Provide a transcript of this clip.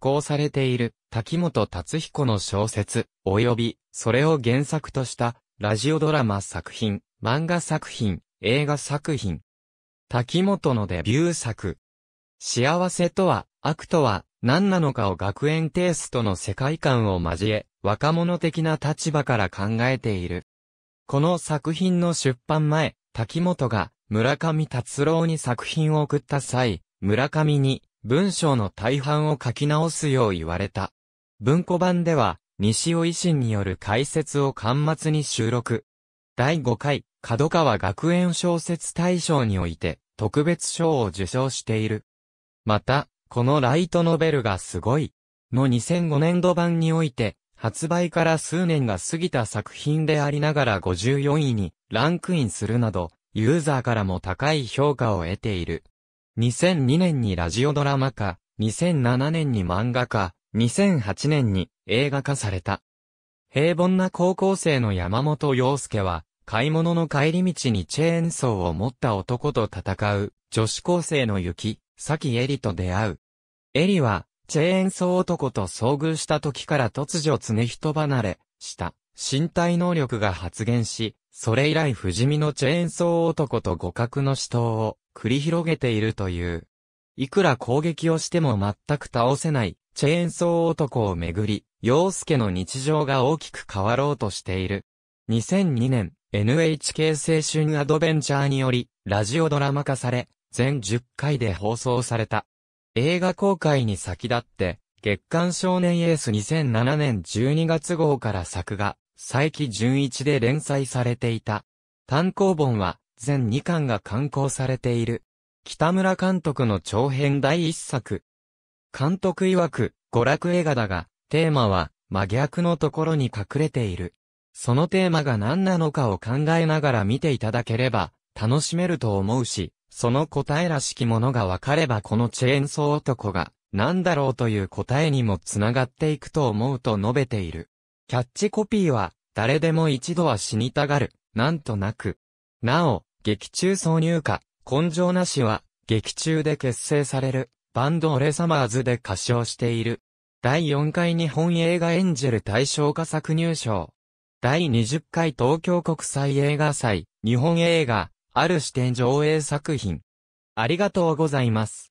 行されている滝本達彦の小説、及びそれを原作としたラジオドラマ作品、漫画作品、映画作品。滝本のデビュー作。幸せとは、悪とは、何なのかを学園テイストの世界観を交え、若者的な立場から考えている。この作品の出版前、滝本が村上達郎に作品を送った際、村上に文章の大半を書き直すよう言われた。文庫版では、西尾維新による解説を端末に収録。第5回、角川学園小説大賞において、特別賞を受賞している。また、このライトノベルがすごい。の2005年度版において、発売から数年が過ぎた作品でありながら54位にランクインするなど、ユーザーからも高い評価を得ている。2002年にラジオドラマ化、2007年に漫画化、2008年に映画化された。平凡な高校生の山本洋介は、買い物の帰り道にチェーンソーを持った男と戦う、女子高生の雪、咲エリと出会う。エリは、チェーンソー男と遭遇した時から突如常人離れ、した、身体能力が発現し、それ以来不死身のチェーンソー男と互角の死闘を繰り広げているという。いくら攻撃をしても全く倒せない、チェーンソー男をめぐり、陽介の日常が大きく変わろうとしている。2002年、NHK 青春アドベンチャーにより、ラジオドラマ化され、全10回で放送された。映画公開に先立って、月刊少年エース2007年12月号から作画、佐伯純一で連載されていた。単行本は、全2巻が刊行されている。北村監督の長編第1作。監督曰く、娯楽映画だが、テーマは真逆のところに隠れている。そのテーマが何なのかを考えながら見ていただければ、楽しめると思うし、その答えらしきものが分かればこのチェーンソー男が、何だろうという答えにもつながっていくと思うと述べている。キャッチコピーは、誰でも一度は死にたがる、なんとなく。なお、劇中挿入歌、根性なしは、劇中で結成される、バンドオレサマーズで歌唱している。第4回日本映画エンジェル大賞佳作入賞。第20回東京国際映画祭、日本映画、ある視点上映作品。ありがとうございます。